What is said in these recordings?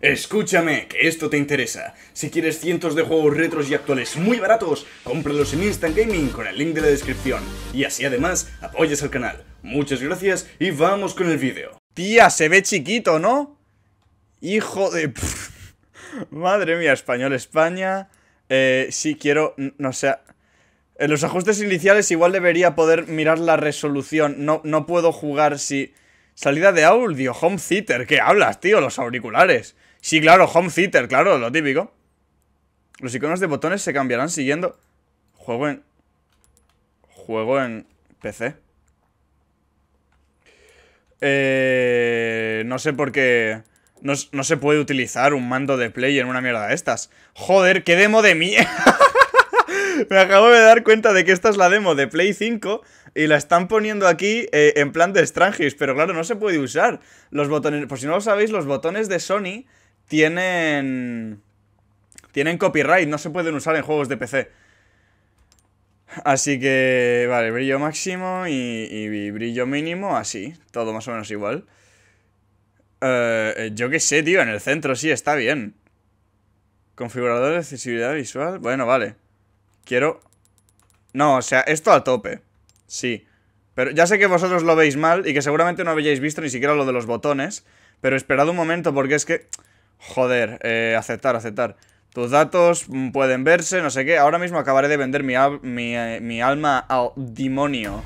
Escúchame, que esto te interesa. Si quieres cientos de juegos retros y actuales muy baratos, cómpralos en Instant Gaming con el link de la descripción. Y así además apoyas al canal. Muchas gracias y vamos con el vídeo. Tía, se ve chiquito, ¿no? Hijo de... Madre mía, español, España. Eh, sí, quiero... No sé... En los ajustes iniciales igual debería poder mirar la resolución. No, no puedo jugar si... Salida de audio, home theater. ¿Qué hablas, tío? Los auriculares. Sí, claro, home theater, claro, lo típico. Los iconos de botones se cambiarán siguiendo... Juego en... Juego en PC. Eh, no sé por qué... No, se puede utilizar un mando de play en una mierda de estas. Joder, qué demo de mierda. Me acabo de dar cuenta de que esta es la demo de Play 5 y la están poniendo aquí eh, en plan de Strangis, pero claro, no se puede usar. Los botones, por si no lo sabéis, los botones de Sony tienen... Tienen copyright, no se pueden usar en juegos de PC. Así que, vale, brillo máximo y, brillo mínimo, así, todo más o menos igual. Eh, yo qué sé, tío, en el centro sí está bien. Configurador de accesibilidad visual, bueno, vale. Quiero... No, o sea, esto a tope, sí. Pero ya sé que vosotros lo veis mal y que seguramente no habéis visto ni siquiera lo de los botones, pero esperad un momento porque es que... Joder, eh, aceptar, aceptar. Tus datos mm, pueden verse, no sé qué. Ahora mismo acabaré de vender mi, eh, mi, alma al demonio.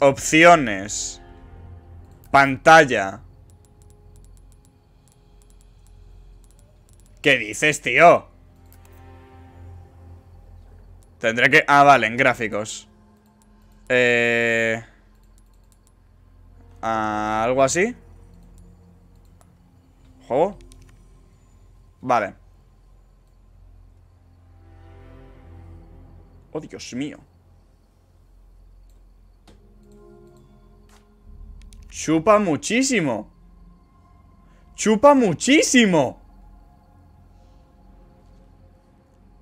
Opciones. Pantalla. ¿Qué dices, tío? Tendré que... Ah, vale, en gráficos. Eh... ¿Algo así? Vale Oh, Dios mío Chupa muchísimo Chupa muchísimo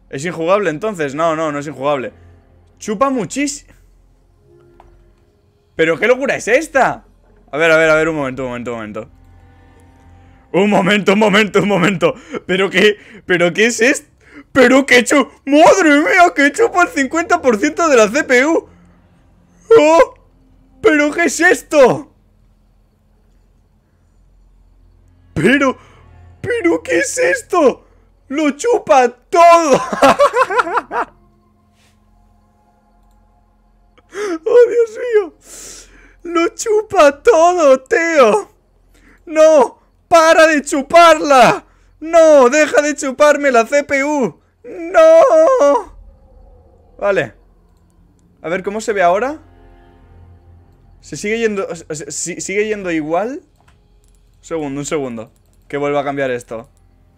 ¿Es injugable entonces? No, no, no es injugable Chupa muchísimo ¿Pero qué locura es esta? A ver, a ver, a ver, un momento, un momento, un momento un momento, un momento, un momento. ¿Pero qué? ¿Pero qué es esto? ¿Pero qué chupa? ¡Madre mía! ¡Que chupa el 50% de la CPU! ¡Oh! ¿Pero qué es esto? Pero... ¿Pero qué es esto? ¡Lo chupa todo! ¡Oh, Dios mío! ¡Lo chupa todo, Teo! ¡No! ¡Para de chuparla! ¡No! ¡Deja de chuparme la CPU! ¡No! Vale A ver, ¿cómo se ve ahora? Se sigue yendo Sigue yendo igual un Segundo, un segundo Que vuelva a cambiar esto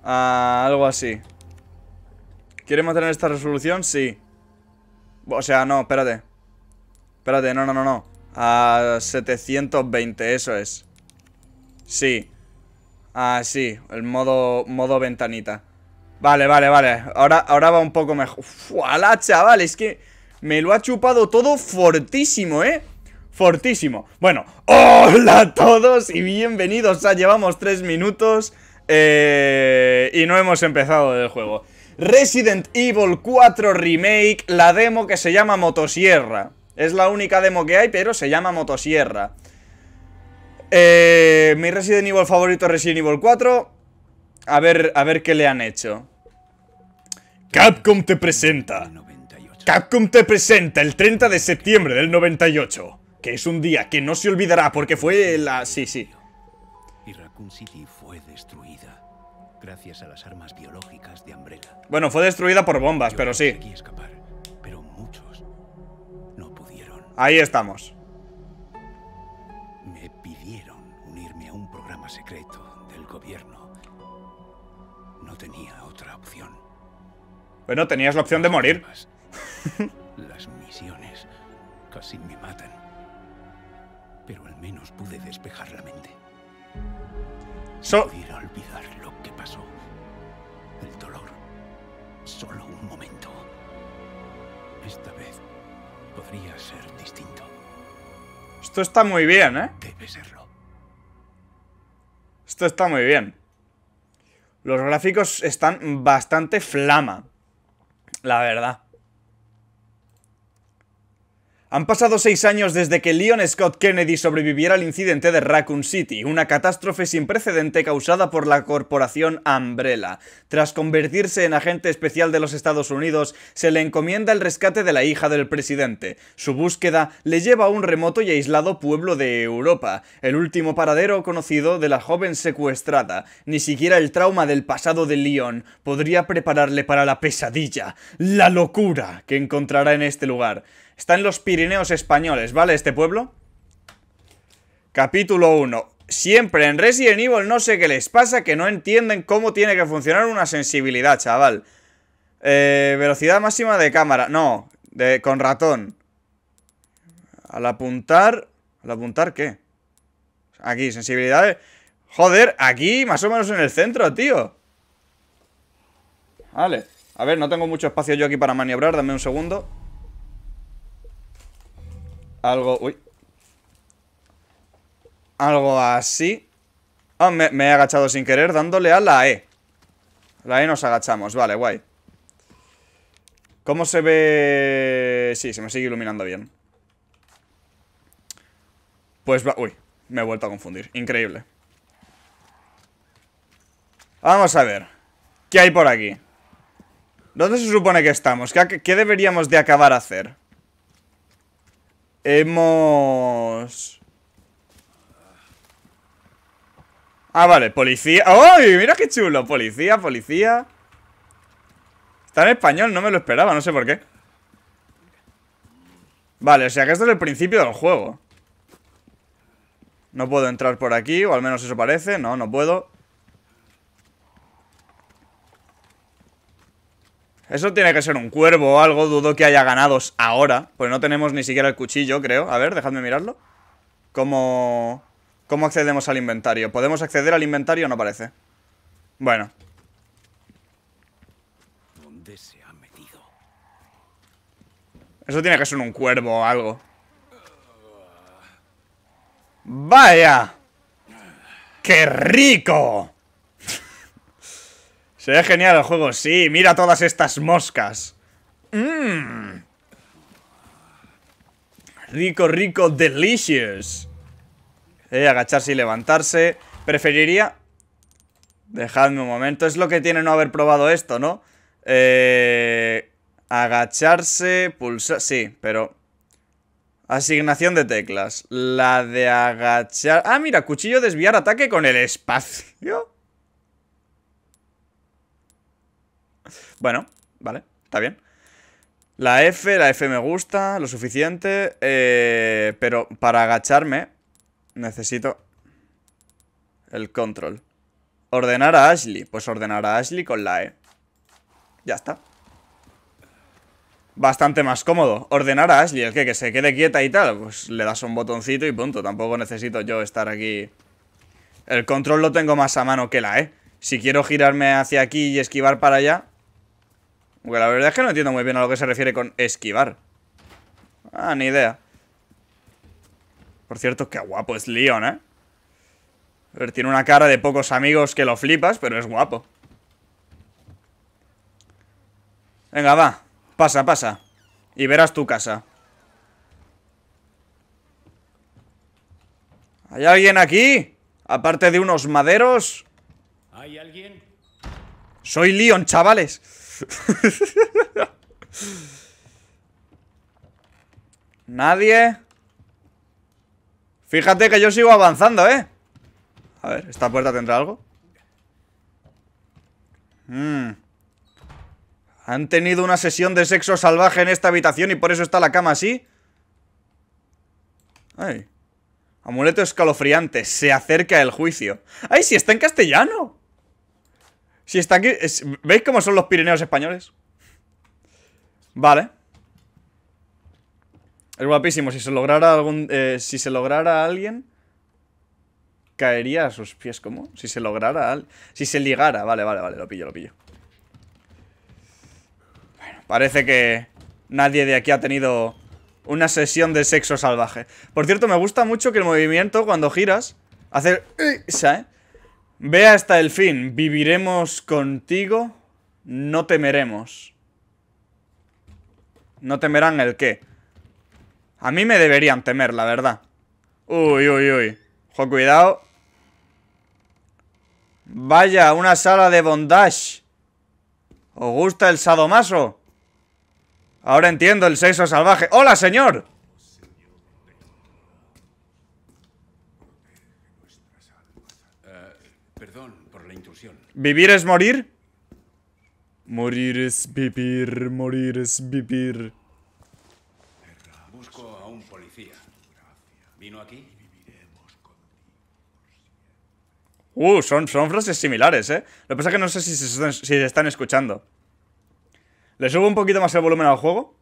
a Algo así ¿Quiere mantener esta resolución? Sí O sea, no, espérate Espérate, no, no, no, no A 720, eso es Sí Ah, sí, el modo, modo ventanita Vale, vale, vale Ahora, ahora va un poco mejor ¡Fuala, chaval, es que me lo ha chupado todo fortísimo, ¿eh? Fortísimo Bueno, hola a todos y bienvenidos Ya Llevamos tres minutos eh, Y no hemos empezado el juego Resident Evil 4 Remake La demo que se llama Motosierra Es la única demo que hay, pero se llama Motosierra eh, mi Resident Evil favorito Resident Evil 4. A ver, a ver qué le han hecho. Capcom te presenta. Capcom te presenta el 30 de septiembre del 98. Que es un día que no se olvidará porque fue la... Sí, sí. Y Raccoon City fue destruida gracias a las armas biológicas de Umbrella. Bueno, fue destruida por bombas, pero sí. Ahí estamos. secreto del gobierno. No tenía otra opción. Bueno, tenías la opción de morir. Las misiones casi me matan. Pero al menos pude despejar la mente. So a olvidar lo que pasó. El dolor. Solo un momento. Esta vez podría ser distinto. Esto está muy bien, ¿eh? Esto está muy bien. Los gráficos están bastante flama. La verdad. Han pasado seis años desde que Leon Scott Kennedy sobreviviera al incidente de Raccoon City, una catástrofe sin precedente causada por la corporación Umbrella. Tras convertirse en agente especial de los Estados Unidos, se le encomienda el rescate de la hija del presidente. Su búsqueda le lleva a un remoto y aislado pueblo de Europa, el último paradero conocido de la joven secuestrada. Ni siquiera el trauma del pasado de Leon podría prepararle para la pesadilla, la locura que encontrará en este lugar. Está en los Pirineos españoles, ¿vale? Este pueblo. Capítulo 1. Siempre en Resident Evil no sé qué les pasa que no entienden cómo tiene que funcionar una sensibilidad, chaval. Eh, velocidad máxima de cámara. No, de, con ratón. Al apuntar... ¿Al apuntar qué? Aquí, sensibilidad... Joder, aquí, más o menos en el centro, tío. Vale. A ver, no tengo mucho espacio yo aquí para maniobrar. Dame un segundo. Algo... Uy. Algo así. Ah, me, he agachado sin querer dándole a la E. La E nos agachamos. Vale, guay. ¿Cómo se ve...? Sí, se me sigue iluminando bien. Pues Uy, me he vuelto a confundir. Increíble. Vamos a ver. ¿Qué hay por aquí? ¿Dónde se supone que estamos? ¿Qué, qué deberíamos de acabar a hacer? Hemos... Ah, vale, policía ¡Ay! Mira qué chulo, policía, policía Está en español, no me lo esperaba, no sé por qué Vale, o sea que esto es el principio del juego No puedo entrar por aquí, o al menos eso parece No, no puedo Eso tiene que ser un cuervo o algo. Dudo que haya ganados ahora. Pues no tenemos ni siquiera el cuchillo, creo. A ver, dejadme mirarlo. ¿Cómo, cómo accedemos al inventario? ¿Podemos acceder al inventario? No parece. Bueno. se ha metido? Eso tiene que ser un cuervo o algo. ¡Vaya! ¡Qué rico! Se ve genial el juego. Sí, mira todas estas moscas. Mmm. Rico, rico, delicious. Eh, agacharse y levantarse. Preferiría... Dejadme un momento. Es lo que tiene no haber probado esto, ¿no? Eh... Agacharse, pulsar... Sí, pero... Asignación de teclas. La de agachar... Ah, mira, cuchillo desviar ataque con el espacio. Bueno, vale, está bien. La F, la F me gusta, lo suficiente. Eh, pero para agacharme necesito el control. Ordenar a Ashley. Pues ordenar a Ashley con la E. Ya está. Bastante más cómodo. Ordenar a Ashley, es que, que se quede quieta y tal. Pues le das un botoncito y punto. Tampoco necesito yo estar aquí. El control lo tengo más a mano que la E. Si quiero girarme hacia aquí y esquivar para allá, la verdad es que no entiendo muy bien a lo que se refiere con esquivar. Ah, ni idea. Por cierto, qué guapo es Leon, ¿eh? Pero tiene una cara de pocos amigos que lo flipas, pero es guapo. Venga, va. Pasa, pasa. Y verás tu casa. ¿Hay alguien aquí? Aparte de unos maderos. ¿Hay alguien? Soy Leon, chavales. Nadie. Fíjate que yo sigo avanzando, ¿eh? A ver, ¿esta puerta tendrá algo? Hmm. Han tenido una sesión de sexo salvaje en esta habitación y por eso está la cama así. Ay. Amuleto escalofriante. Se acerca el juicio. ¡Ay, si está en castellano! Si está aquí... ¿Veis cómo son los Pirineos españoles? Vale. Es guapísimo. Si se lograra algún... Eh, si se lograra alguien... Caería a sus pies, ¿cómo? Si se lograra... Al, si se ligara. Vale, vale, vale. Lo pillo, lo pillo. Bueno, parece que... Nadie de aquí ha tenido una sesión de sexo salvaje. Por cierto, me gusta mucho que el movimiento, cuando giras, hace... ¿eh? Ve hasta el fin, viviremos contigo, no temeremos. No temerán el qué. A mí me deberían temer, la verdad. Uy, uy, uy. Ojo, cuidado. Vaya, una sala de bondage. ¿Os gusta el sadomaso? Ahora entiendo el sexo salvaje. ¡Hola, señor! ¿Vivir es morir? Morir es vivir, morir es vivir. Busco a un policía. ¿Vino aquí? Uh, son, son frases similares, ¿eh? Lo que pasa es que no sé si si se están escuchando. ¿Le subo un poquito más el volumen al juego?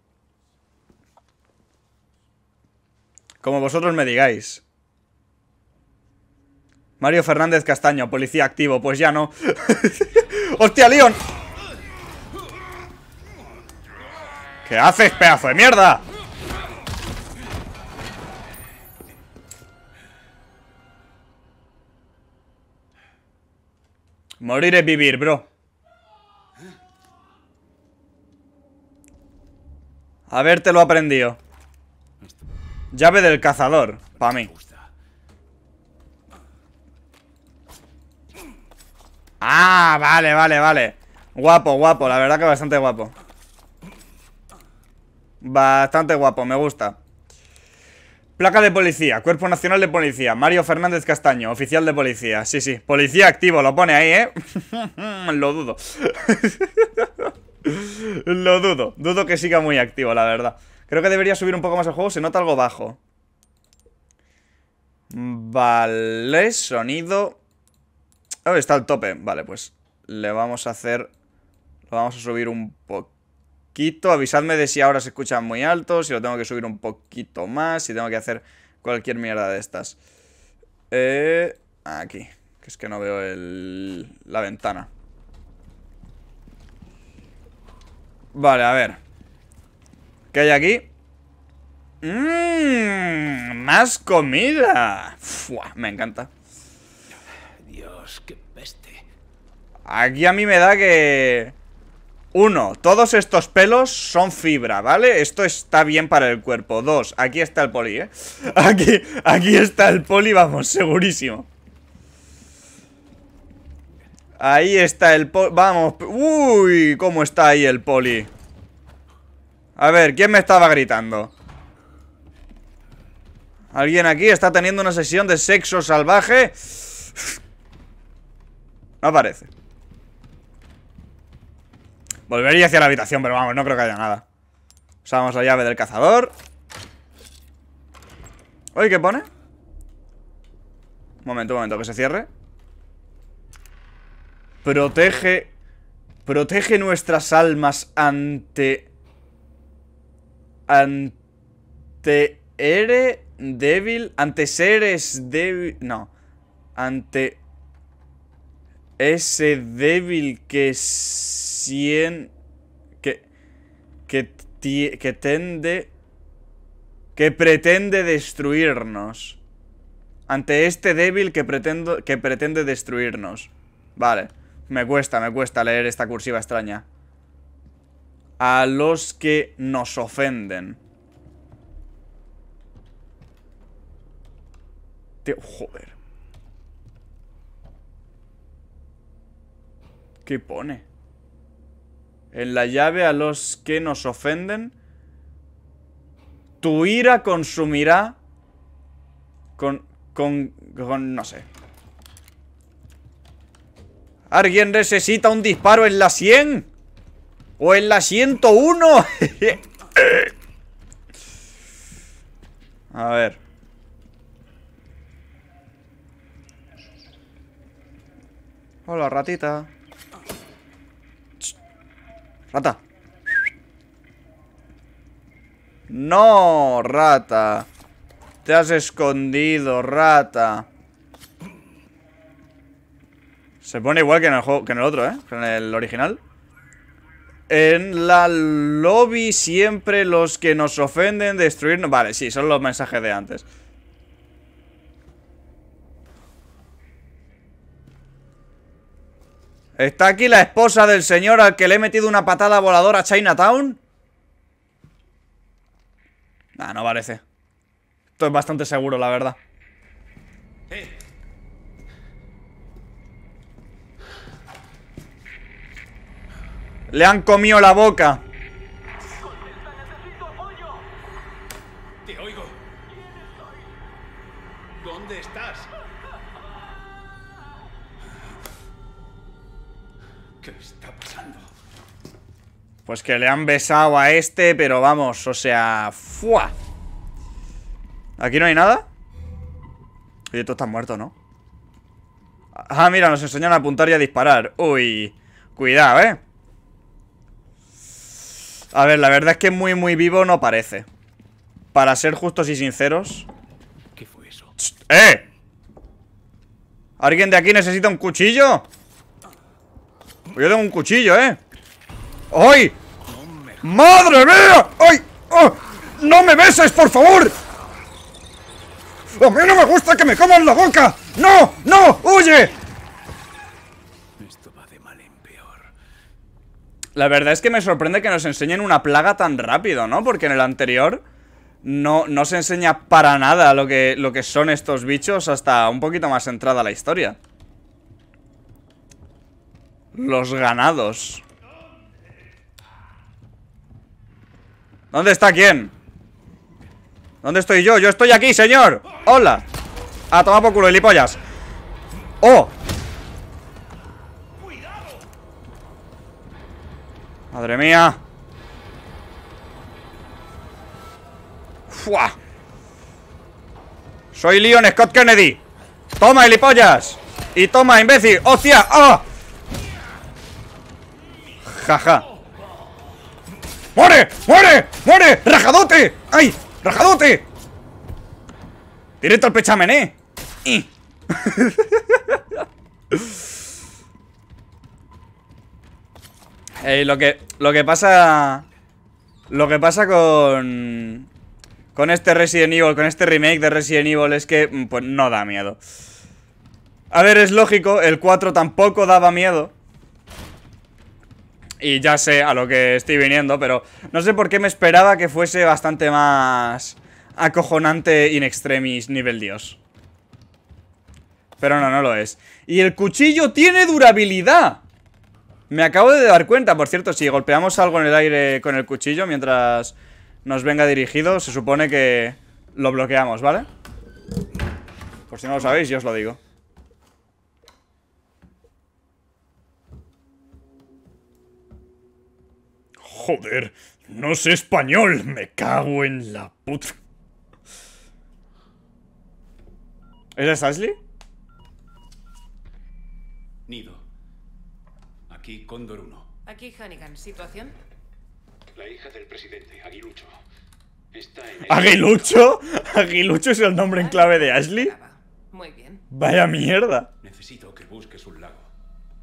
Como vosotros me digáis. Mario Fernández Castaño, policía activo. Pues ya no. ¡Hostia, Leon! ¿Qué haces, pedazo de mierda? Morir es vivir, bro. A te lo aprendido. Llave del cazador, para mí. Ah, vale, vale, vale Guapo, guapo, la verdad que bastante guapo Bastante guapo, me gusta Placa de policía, Cuerpo Nacional de Policía Mario Fernández Castaño, oficial de policía Sí, sí, policía activo, lo pone ahí, ¿eh? lo dudo Lo dudo, dudo que siga muy activo, la verdad Creo que debería subir un poco más el juego, se nota algo bajo Vale, sonido Ahora está al tope. Vale, pues le vamos a hacer... Lo vamos a subir un poquito. Avisadme de si ahora se escucha muy alto, si lo tengo que subir un poquito más, si tengo que hacer cualquier mierda de estas. Eh, aquí. Que es que no veo el, la ventana. Vale, a ver. ¿Qué hay aquí? ¡Mmm! ¡Más comida! me encanta. Dios, qué peste. Aquí a mí me da que... Uno, todos estos pelos son fibra, ¿vale? Esto está bien para el cuerpo. Dos, aquí está el poli, ¿eh? Aquí, aquí está el poli, vamos, segurísimo. Ahí está el poli. Vamos. Uy, cómo está ahí el poli. A ver, ¿quién me estaba gritando? Alguien aquí está teniendo una sesión de sexo salvaje. Aparece Volvería hacia la habitación, pero vamos, no creo que haya nada Usamos la llave del cazador Oye, ¿qué pone? Un momento, un momento, que se cierre Protege Protege nuestras almas ante Ante Ere débil Ante seres débil No Ante ese débil que sien... Que... Que, que tende... Que pretende destruirnos. Ante este débil que, que pretende destruirnos. Vale. Me cuesta, me cuesta leer esta cursiva extraña. A los que nos ofenden. Tío, joder. ¿Qué pone? En la llave a los que nos ofenden, tu ira consumirá con, con, con no sé. ¿Alguien necesita un disparo en la 100? ¿O en la 101? A ver. Hola, ratita. Rata. No, rata. Te has escondido, rata. Se pone igual que en el, otro, ¿eh? en el original. En la lobby siempre los que nos ofenden destruirnos... Vale, sí, son los mensajes de antes. ¿Está aquí la esposa del señor al que le he metido una patada voladora a Chinatown? Nah, no parece Esto es bastante seguro, la verdad Le han comido la boca Pues que le han besado a este, pero vamos, o sea... ¡Fua! ¿Aquí no hay nada? Oye, tú están muerto, ¿no? Ah, mira, nos enseñan a apuntar y a disparar Uy, cuidado, ¿eh? A ver, la verdad es que muy, muy vivo no parece Para ser justos y sinceros ¿Qué fue eso? ¡Eh! ¿Alguien de aquí necesita un cuchillo? Yo tengo un cuchillo, ¿eh? ¡Ay! ¡Madre mía! ¡Ay! ¡Ah! ¡No me beses, por favor! ¡A mí no me gusta que me coman la boca! ¡No! ¡No! ¡Huye! Esto va de mal en peor. La verdad es que me sorprende que nos enseñen una plaga tan rápido, ¿no? Porque en el anterior no, se enseña para nada lo que, lo que son estos bichos hasta un poquito más entrada a la historia. Los ganados. ¿Dónde está quién? ¿Dónde estoy yo? Yo estoy aquí, señor Hola A ah, tomar por culo, gilipollas ¡Oh! Madre mía ¡Fua! Soy Leon Scott Kennedy Toma, gilipollas Y toma, imbécil ¡Hostia! ¡Oh! Jaja ja. ¡Muere! ¡Muere! ¡Muere! ¡Rajadote! ¡Ay! ¡Rajadote! Directo al pechamen, ¿eh? lo que lo que pasa lo que pasa con con este Resident Evil, con este remake de Resident Evil es que mm, pues no da miedo. A ver, es lógico, el 4 tampoco daba miedo. Y ya sé a lo que estoy viniendo, pero no sé por qué me esperaba que fuese bastante más acojonante in extremis nivel dios. Pero no, no lo es. Y el cuchillo tiene durabilidad. Me acabo de dar cuenta, por cierto, si golpeamos algo en el aire con el cuchillo mientras nos venga dirigido, se supone que lo bloqueamos, ¿vale? Por si no lo sabéis, yo os lo digo. Joder, no sé español, me cago en la puta. ¿Eres Ashley? Nido. Aquí Cóndor 1. Aquí Hannigan, ¿situación? La hija del presidente, Aguilucho. ¿Aguilucho? ¿Aguilucho es el nombre en clave de Ashley? Muy bien. Vaya mierda. Necesito que busques un lago.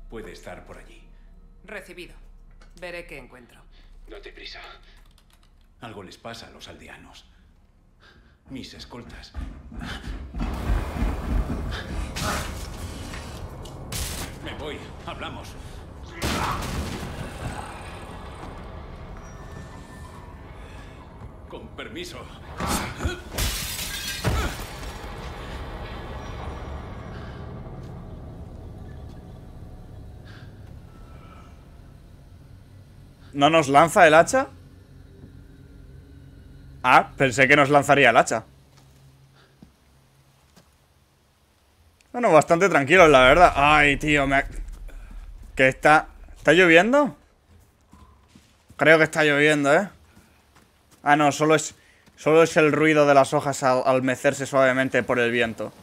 Puede estar por allí. Recibido. Veré qué encuentro. Date prisa. Algo les pasa a los aldeanos. Mis escoltas. Me voy. Hablamos. Con permiso. ¿No nos lanza el hacha? Ah, pensé que nos lanzaría el hacha. Bueno, bastante tranquilos, la verdad. Ay, tío, me... ¿Qué está? ¿Está lloviendo? Creo que está lloviendo, ¿eh? Ah, no, solo es... Solo es el ruido de las hojas al, al mecerse suavemente por el viento.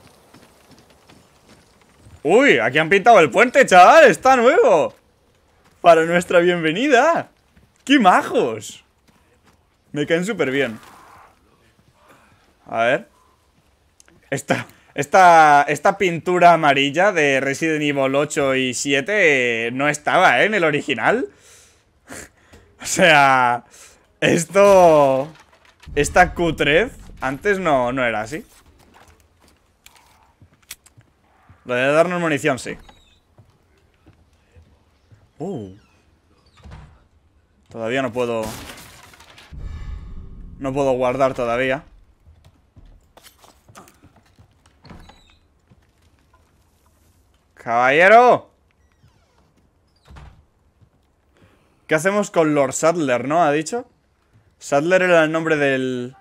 ¡Uy! Aquí han pintado el puente, chaval. ¡Está nuevo! Para nuestra bienvenida. ¡Qué majos! Me caen súper bien. A ver. Esta, esta, esta pintura amarilla de Resident Evil 8 y 7 eh, no estaba ¿eh? en el original. o sea, esto... Esta cutrez antes no, no era así. Lo de darnos munición, sí. Uh. Todavía no puedo... No puedo guardar todavía. ¡Caballero! ¿Qué hacemos con Lord Sadler, no? ¿Ha dicho? Sadler era el nombre del...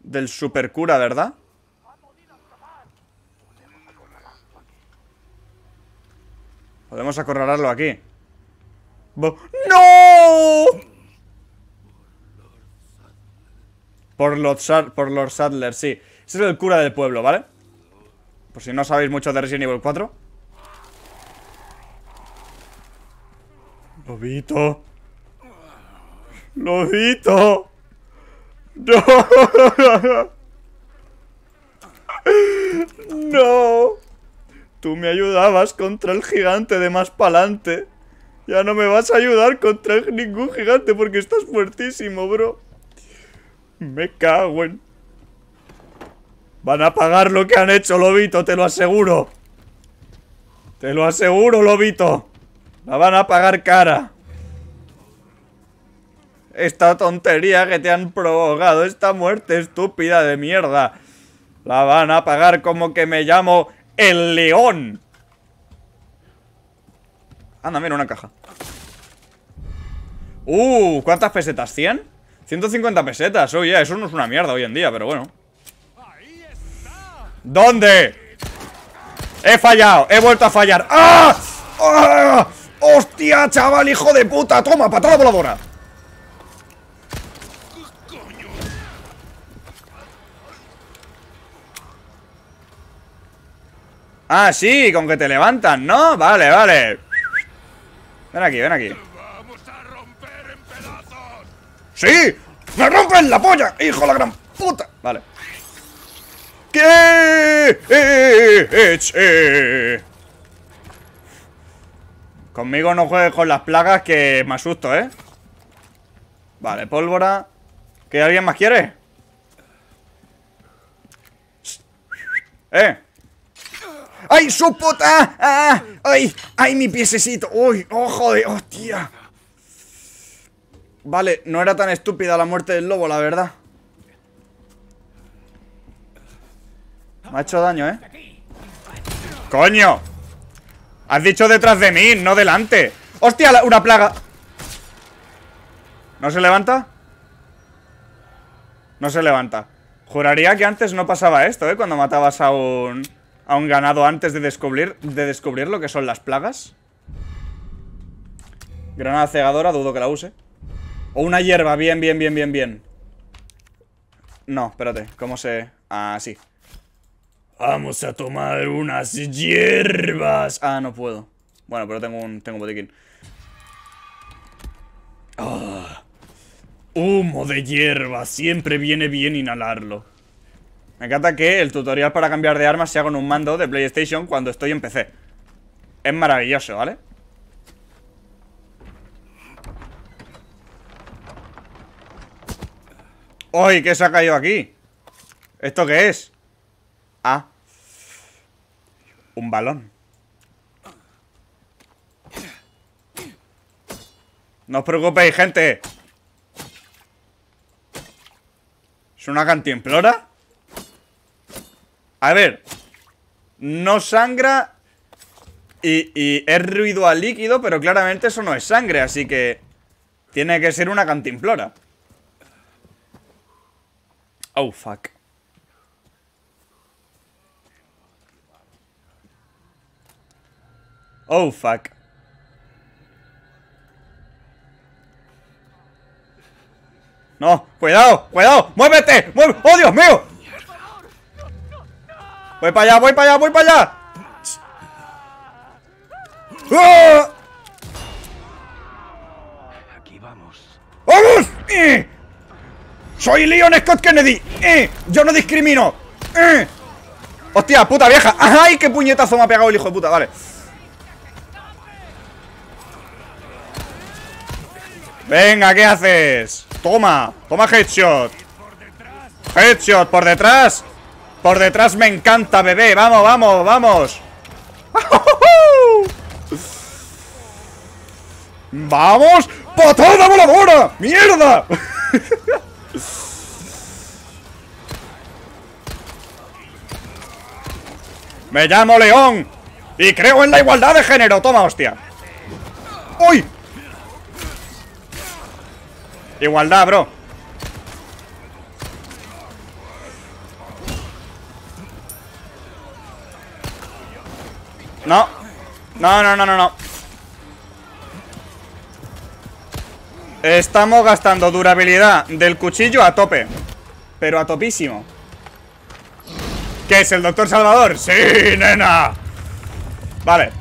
Del super cura, ¿verdad? Podemos acorralarlo aquí. ¡No! Por Lord, por Sadler, sí. Ese es el cura del pueblo, ¿vale? Por si no sabéis mucho de Resident Evil 4. Lobito. Lobito. No. No. Tú me ayudabas contra el gigante de más pa'lante. Ya no me vas a ayudar contra ningún gigante porque estás fuertísimo, bro. Me cago en... Van a pagar lo que han hecho, Lobito, te lo aseguro. Te lo aseguro, Lobito. La van a pagar cara. Esta tontería que te han provocado, esta muerte estúpida de mierda. La van a pagar como que me llamo el león. Anda, mira, una caja Uh, ¿cuántas pesetas? ¿100? 150 pesetas, oye, oh, eso no es una mierda hoy en día, pero bueno ¿Dónde? He fallado, he vuelto a fallar ¡Ah! ¡Ah! ¡Hostia, chaval, hijo de puta! Toma, patada voladora Ah, sí, con que te levantan, ¿no? Vale, vale Ven aquí, ven aquí. ¡Sí! ¡Me rompen la polla! ¡Hijo de la gran puta! Vale. ¿Qué? Conmigo no juegues con las plagas que me asusto, ¿eh? Vale, pólvora. ¿Que alguien más quiere? ¿Eh? ¡Ay, su puta! ¡Ah, ah! ¡Ay! ¡Ay, mi piececito! ¡Uy! ¡Oh, de ¡Hostia! Vale, no era tan estúpida la muerte del lobo, la verdad Me ha hecho daño, ¿eh? ¡Coño! Has dicho detrás de mí, no delante ¡Hostia, una plaga! ¿No se levanta? No se levanta Juraría que antes no pasaba esto, ¿eh? Cuando matabas a un a un ganado antes de descubrir, de descubrir lo que son las plagas. Granada cegadora, dudo que la use. O una hierba, bien, bien, bien, bien, bien. No, espérate, ¿cómo se...? Ah, sí. Vamos a tomar unas hierbas. Ah, no puedo. Bueno, pero tengo un, tengo botiquín. Ah. humo de hierba, siempre viene bien inhalarlo. Me encanta que el tutorial para cambiar de armas sea con un mando de PlayStation cuando estoy en PC. Es maravilloso, ¿vale? ¡Uy! ¿Qué se ha caído aquí? ¿Esto qué es? Ah. Un balón. No os preocupéis, gente. ¿Es una cantimplora? A ver. No sangra. Y, es ruido a líquido, pero claramente eso no es sangre, así que... Tiene que ser una cantimplora. Oh, fuck. Oh, fuck. No, cuidado, cuidado, muévete, muévete. ¡Oh, Dios mío! Voy para allá, voy para allá, voy para allá. Ah. Aquí vamos. ¡Vamos! ¡Eh! ¡Soy Leon Scott Kennedy! ¡Eh! ¡Yo no discrimino! ¡Eh! ¡Hostia, puta vieja! ¡Ay, qué puñetazo me ha pegado el hijo de puta! Vale. Venga, ¿qué haces? Toma, toma headshot Headshot por detrás por detrás me encanta, bebé. Vamos, vamos, vamos. ¡Vamos! ¡Patada voladora! ¡Mierda! Me llamo León y creo en la igualdad de género. Toma, hostia. ¡Uy! Igualdad, bro. No. No, no, no, no, Estamos gastando durabilidad del cuchillo a tope. Pero a topísimo. ¿Qué es el doctor Salvador? ¡Sí, nena! Vale.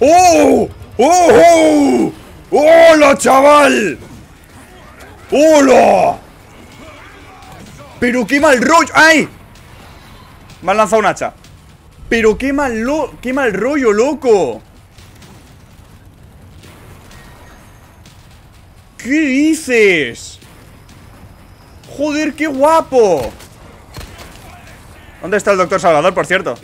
¡Oh! ¡Oh! ¡Hola, chaval! ¡Hola! ¡Pero qué mal rollo! ¡Ay! Me han lanzado un hacha. Pero qué mal, lo qué mal rollo, loco. ¿Qué dices? Joder, qué guapo. ¿Dónde está el doctor Salvador, por cierto?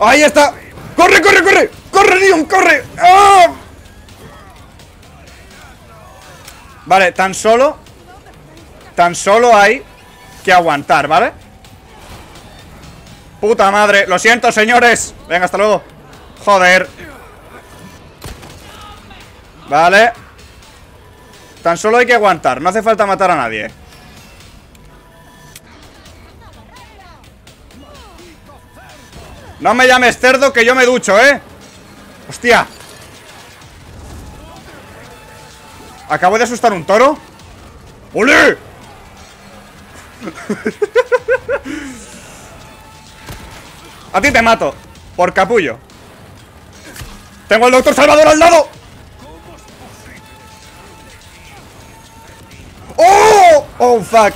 ¡Ahí está! ¡Corre, corre, corre! ¡Corre, Leon, corre! ¡Ah! Vale, tan solo Tan solo hay que aguantar, ¿vale? Puta madre, lo siento señores Venga, hasta luego Joder Vale Tan solo hay que aguantar, no hace falta matar a nadie No me llames cerdo que yo me ducho, ¿eh? Hostia Acabo de asustar un toro ¡Ole! A ti te mato. Por capullo. Tengo al doctor Salvador al lado. ¡Oh! ¡Oh, fuck!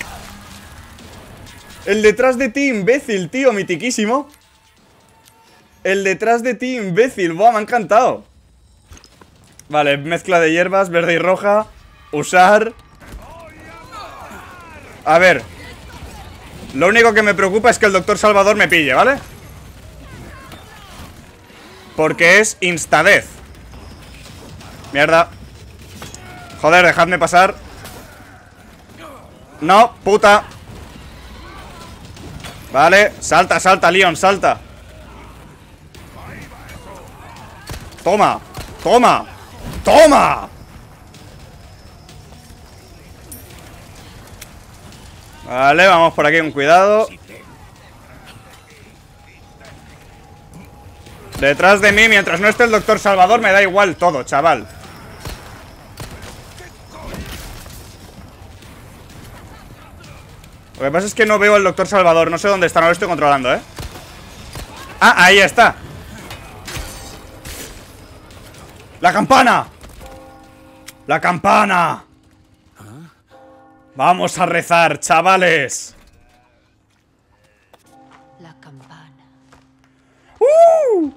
El detrás de ti, imbécil, tío, mitiquísimo. El detrás de ti, imbécil. Buah, me ha encantado. Vale, mezcla de hierbas, verde y roja. Usar. A ver. Lo único que me preocupa es que el doctor Salvador me pille, ¿vale? vale porque es instadez. Mierda. Joder, dejadme pasar. No, puta. Vale, salta, salta, Leon, salta. Toma, toma, toma. Vale, vamos por aquí con cuidado. Detrás de mí, mientras no esté el doctor Salvador, me da igual todo, chaval. Lo que pasa es que no veo al doctor Salvador. No sé dónde está, no lo estoy controlando, ¿eh? Ah, ahí está. ¡La campana! ¡La campana! Vamos a rezar, chavales. La campana. ¡Uh!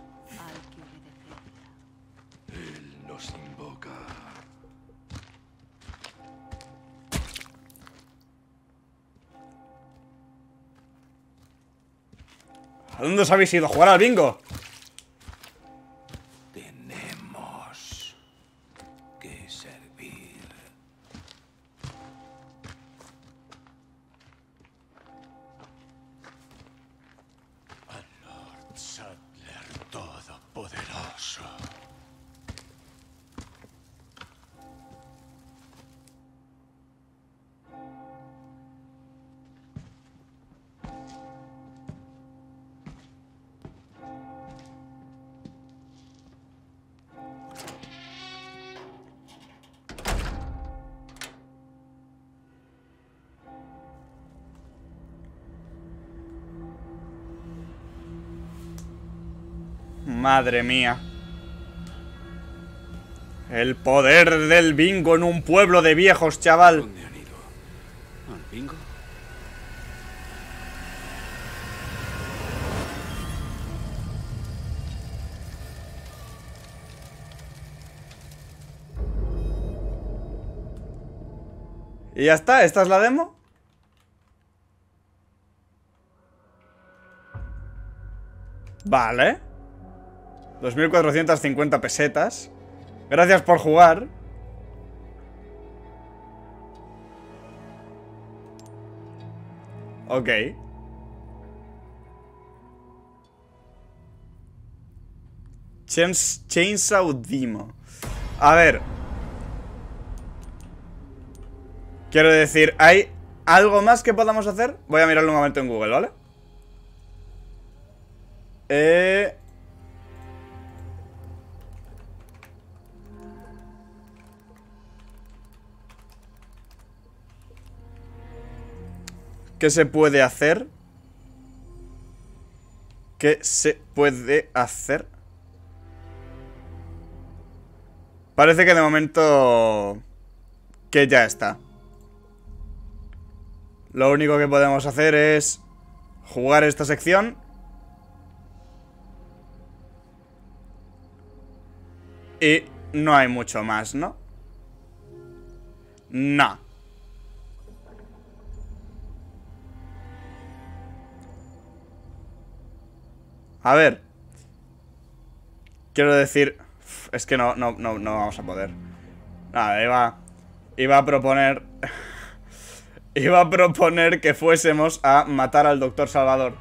¿A dónde os habéis ido? ¿A ¿Jugar al bingo? Madre mía. El poder del bingo en un pueblo de viejos, chaval. ¿Dónde bingo? Y ya está, esta es la demo. Vale. 2.450 pesetas. Gracias por jugar. Ok. Chainsaw Demo. A ver. Quiero decir, ¿hay algo más que podamos hacer? Voy a mirarlo un momento en Google, ¿vale? Eh... ¿Qué se puede hacer? ¿Qué se puede hacer? Parece que de momento... Que ya está. Lo único que podemos hacer es... Jugar esta sección. Y no hay mucho más, ¿no? No. A ver. Quiero decir... Es que no, no, no, vamos a poder. Nada, iba... Iba a proponer... iba a proponer que fuésemos a matar al Doctor Salvador.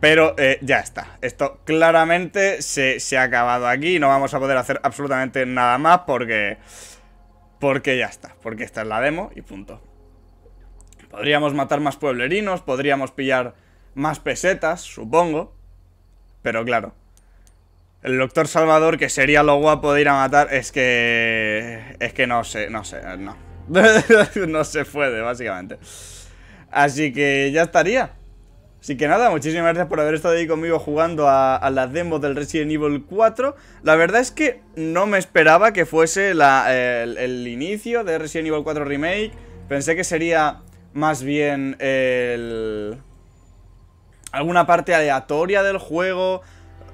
Pero eh, ya está. Esto claramente se, se ha acabado aquí. No vamos a poder hacer absolutamente nada más porque... Porque ya está. Porque esta es la demo y punto. Podríamos matar más pueblerinos, podríamos pillar más pesetas, supongo. Pero claro. El doctor Salvador, que sería lo guapo de ir a matar, es que... Es que no sé, no sé, no. no se puede, básicamente. Así que ya estaría. Así que nada, muchísimas gracias por haber estado ahí conmigo jugando a, las demos del Resident Evil 4. La verdad es que no me esperaba que fuese el, el, inicio de Resident Evil 4 Remake. Pensé que sería más bien el alguna parte aleatoria del juego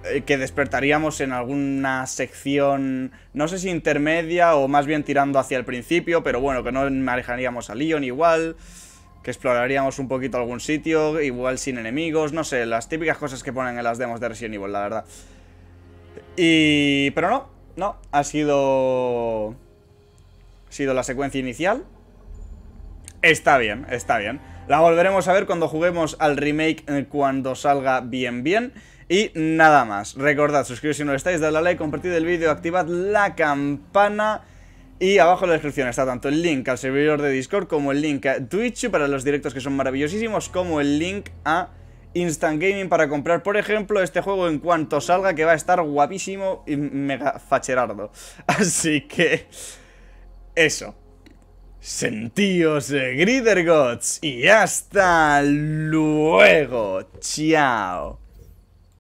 eh, que despertaríamos en alguna sección, no sé si intermedia o más bien tirando hacia el principio, pero bueno, que no manejaríamos a Leon igual, que exploraríamos un poquito algún sitio, igual sin enemigos, no sé, las típicas cosas que ponen en las demos de Resident Evil, la verdad. Y... pero no, no, ha sido... ha sido la secuencia inicial. Está bien, está bien. La volveremos a ver cuando juguemos al remake eh, cuando salga bien bien. Y nada más, recordad, suscribiros si no lo estáis, dadle a like, compartid el vídeo, activad la campana... Y abajo en la descripción está tanto el link al servidor de Discord como el link a Twitch para los directos que son maravillosísimos, como el link a Instant Gaming para comprar, por ejemplo, este juego en cuanto salga, que va a estar guapísimo y mega facherardo. Así que... Eso. Sentíos eh, Gridergots y hasta luego. Chao.